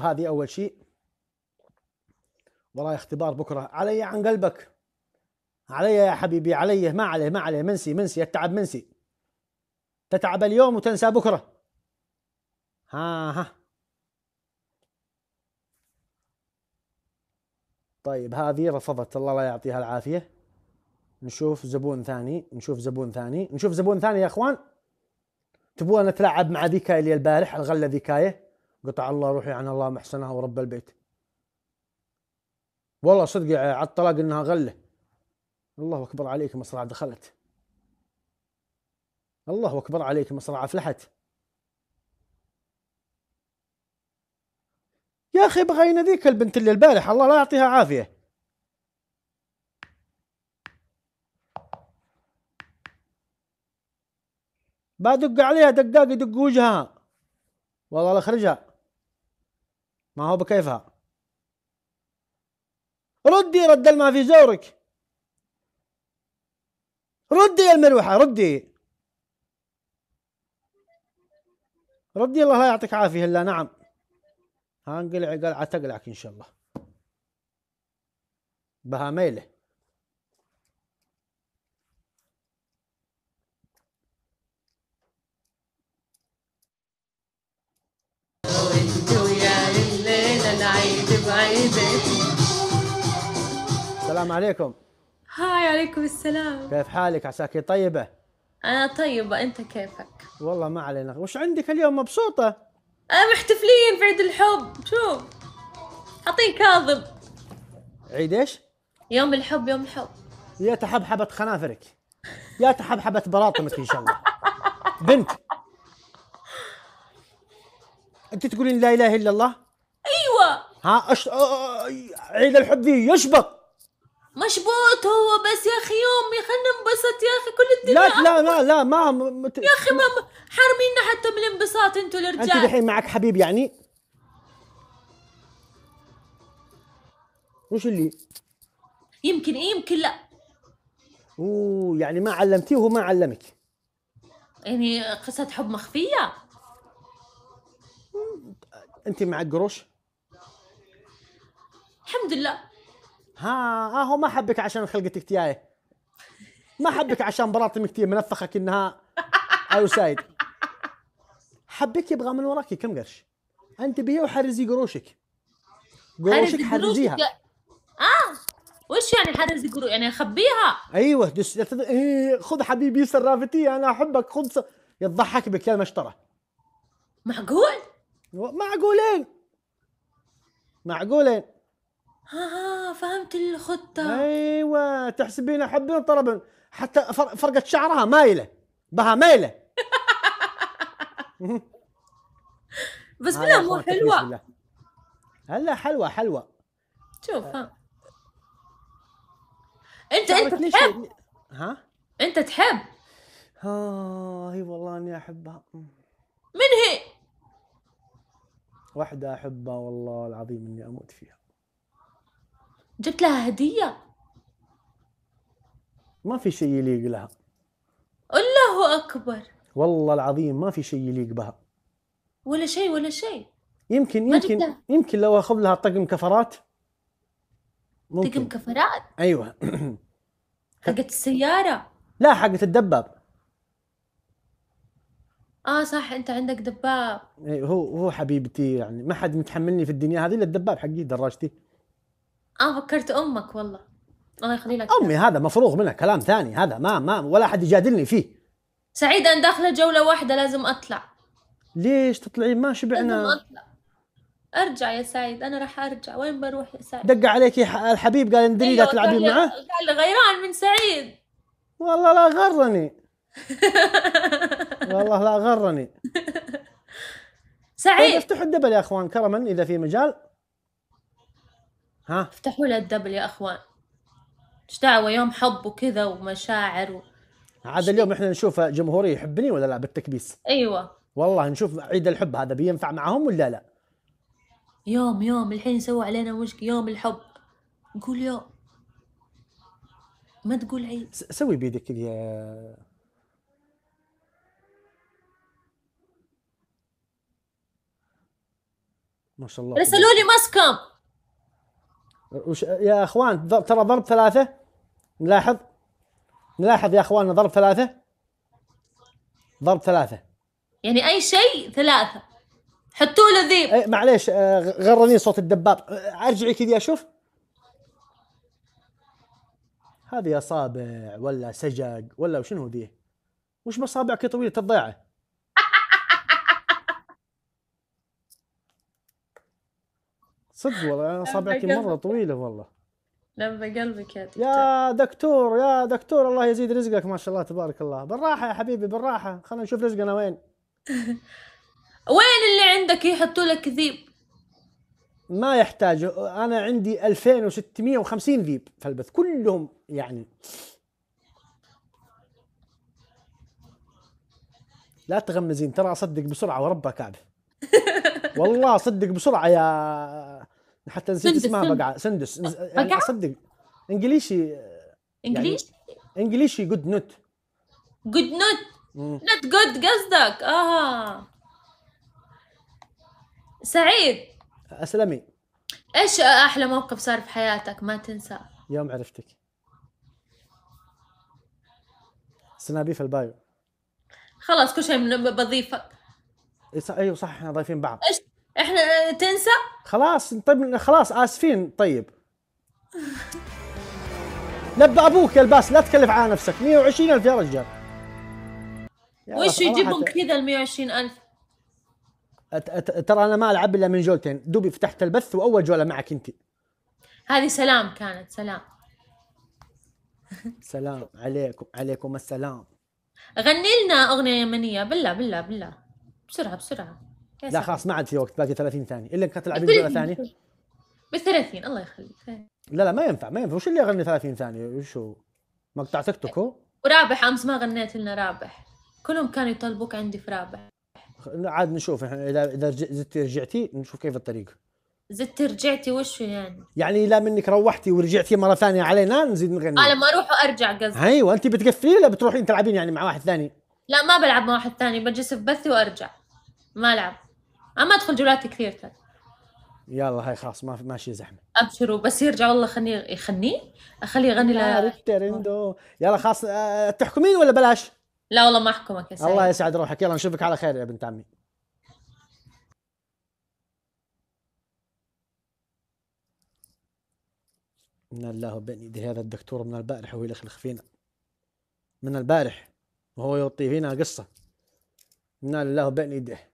هذه أول شيء وراي اختبار بكرة علي عن قلبك علي يا حبيبي علي ما عليه ما عليه منسي منسي التعب منسي تتعب اليوم وتنسى بكرة ها ها طيب هذه رفضت الله لا يعطيها العافية نشوف زبون ثاني نشوف زبون ثاني نشوف زبون ثاني يا اخوان تبون نتلاعب مع ذيكاي اللي البارح الغلة ذيكاية قطع الله روحي عن الله محسنها ورب البيت والله صدق على الطلاق انها غله الله اكبر عليك مصرعه دخلت الله اكبر عليك مصرعه افلحت يا اخي بغى ذيك البنت اللي البارح الله لا يعطيها عافيه بدق عليها دقاق يدق وجهها والله لا خرجها ما هو بكيفها ردي رد الماء في زورك ردي يا الملوحة ردي ردي الله لا يعطيك عافية إلا نعم هنقلع قلعة تقلعك إن شاء الله بها ميله السلام عليكم هاي عليكم السلام كيف حالك عساك طيبة؟ أنا طيبة أنت كيفك؟ والله ما علينا وش عندك اليوم مبسوطة؟ أنا محتفلين في عيد الحب شوف أعطيك كاظم عيد إيش؟ يوم الحب يوم الحب يا تحبحبة خنافرك يا تحبحبة براطمك إن شاء الله بنت أنت تقولين لا إله إلا الله؟ أيوة ها أش... عيد الحب ذي يشبط مشبوط هو بس يا اخي يوم يا اخي ننبسط يا اخي كل الدنيا لا لا لا لا ما مت... يا اخي ما حارمينا حتى من الانبساط انتوا الرجال انت الحين معك حبيب يعني وش اللي يمكن ايه يمكن لا اوه يعني ما علمتيه وهو ما علمك يعني قصة حب مخفية انت معك قروش الحمد لله ها اهو آه، ما حبك عشان خلقتك تياي ما حبك عشان براطمك كثير منفخك انها سايد حبك يبغى من وراك كم قرش انت بيه وحرزي قروشك قروشك حرزيها اه وش يعني حرزي قروش يعني اخبيها ايوه دس إيه، خذ حبيبي سرافتي انا احبك خذ س... يضحك بك يا المشطره معقول معقولين معقولين ها آه، فهمت الخطة ايوه تحسبين حبين طربا حتى فرقة شعرها مايلة بها مايلة بس بالله مو حلوة هلا حلوة حلوة شوف ها انت انت تحب ها انت تحب اه اي والله اني احبها من هي؟ واحدة احبها والله العظيم اني اموت فيها جبت لها هديه ما في شيء يليق لها الله اكبر والله العظيم ما في شيء يليق بها ولا شيء ولا شيء يمكن يمكن جبتها. يمكن لو اخذ لها طقم كفرات ممكن. طقم كفرات ايوه حقت السياره لا حقت الدباب اه صح انت عندك دباب إيه، هو هو حبيبتي يعني ما حد متحملني في الدنيا هذه الا الدباب حقي دراجتي اه فكرت امك والله الله يخلي لك امي هذا مفروغ منه كلام ثاني هذا ما ما ولا احد يجادلني فيه سعيد انا داخله جوله واحده لازم اطلع ليش تطلعين ما شبعنا لازم اطلع ارجع يا سعيد انا راح ارجع وين بروح يا سعيد دق عليك الحبيب قال ان أيوة تلعبين معه قال غيران من سعيد والله لا غرني والله لا غرني سعيد طيب، افتحوا الدبل يا اخوان كرما اذا في مجال ها افتحوا لها الدبل يا اخوان ايش دعوه يوم حب وكذا ومشاعر و... عاد اليوم احنا نشوف جمهوري يحبني ولا لا بالتكبيس ايوه والله نشوف عيد الحب هذا بينفع معهم ولا لا يوم يوم الحين سووا علينا مشكلة يوم الحب نقول يوم ما تقول عيد سوي بيدك كذا يا... ما شاء الله رسلوا لي ماسكم وش يا اخوان ترى ضرب ثلاثة نلاحظ نلاحظ يا اخواننا ضرب ثلاثة ضرب ثلاثة يعني اي شيء ثلاثة حطوا له ذيب إيه معليش آه، غرني صوت الدباب آه، ارجعي كذي اشوف هذه اصابع ولا سجق ولا وشنو ذي وش مصابعك يا طويلة الضيعة صدق والله انا اصابعك مره طويله والله لما قلبك يا دكتور يا دكتور يا دكتور الله يزيد رزقك ما شاء الله تبارك الله بالراحه يا حبيبي بالراحه خلينا نشوف رزقنا وين وين اللي عندك يحطوا لك ذيب ما يحتاج انا عندي 2650 ذيب في البث كلهم يعني لا تغمزين ترى اصدق بسرعه وربك كعب والله صدق بسرعه يا حتى نسيت اسمها بقعه سندس بقعه أه، يعني صدق انجليشي؟ آه، يعني انجليشي جود نوت جود نوت نوت جود قصدك اه سعيد اسلمي ايش احلى موقف صار في حياتك ما تنسى يوم عرفتك سنابي في البايو خلاص كل شيء بضيفك إيه، ايوه صح احنا ضايفين بعض ايش احنا تنسى خلاص طيب خلاص اسفين طيب لب ابوك يا الباس لا تكلف على نفسك 120 الف يا رجال وش يجيبون كذا ال 120 الف ترى انا ما العب الا من جولتين دوبي فتحت البث واول جوله معك انت هذه سلام كانت سلام سلام عليكم عليكم السلام غني لنا اغنيه يمنيه بالله بالله بالله بسرعه بسرعه لا خلاص ما عاد في وقت باقي 30 ثانيه الا انك تلعبين جوله ثانيه بس 30 الله يخليك لا لا ما ينفع ما ينفع وش اللي اغني 30 ثانيه وشو مقطع تيك توك ورابح امس ما غنيت لنا رابح كلهم كانوا يطلبوك عندي في رابح عاد نشوف احنا اذا اذا زدتي رجعتي نشوف كيف الطريق زدتي رجعتي وش يعني؟ يعني لا منك روحتي ورجعتي مره ثانيه علينا نزيد نغني انا لما اروح وارجع قصدي ايوه انت بتقفلي ولا بتروحين تلعبين يعني مع واحد ثاني؟ لا ما بلعب مع واحد ثاني بجلس في بثي وارجع ما العب عم ادخل جولات كثير ترى طيب. يلا هاي خلاص ما في ماشي زحمه ابشروا بس يرجع والله خليه يخني اخليه يغني لا الترندو يلا خلاص آه، تحكمين ولا بلاش؟ لا والله ما احكمك يا سعيد الله يسعد روحك يلا نشوفك على خير يا بنت عمي من الله بين يدي هذا الدكتور من البارح وهو يلخلخ فينا من البارح وهو يعطي فينا قصه من الله بين يديه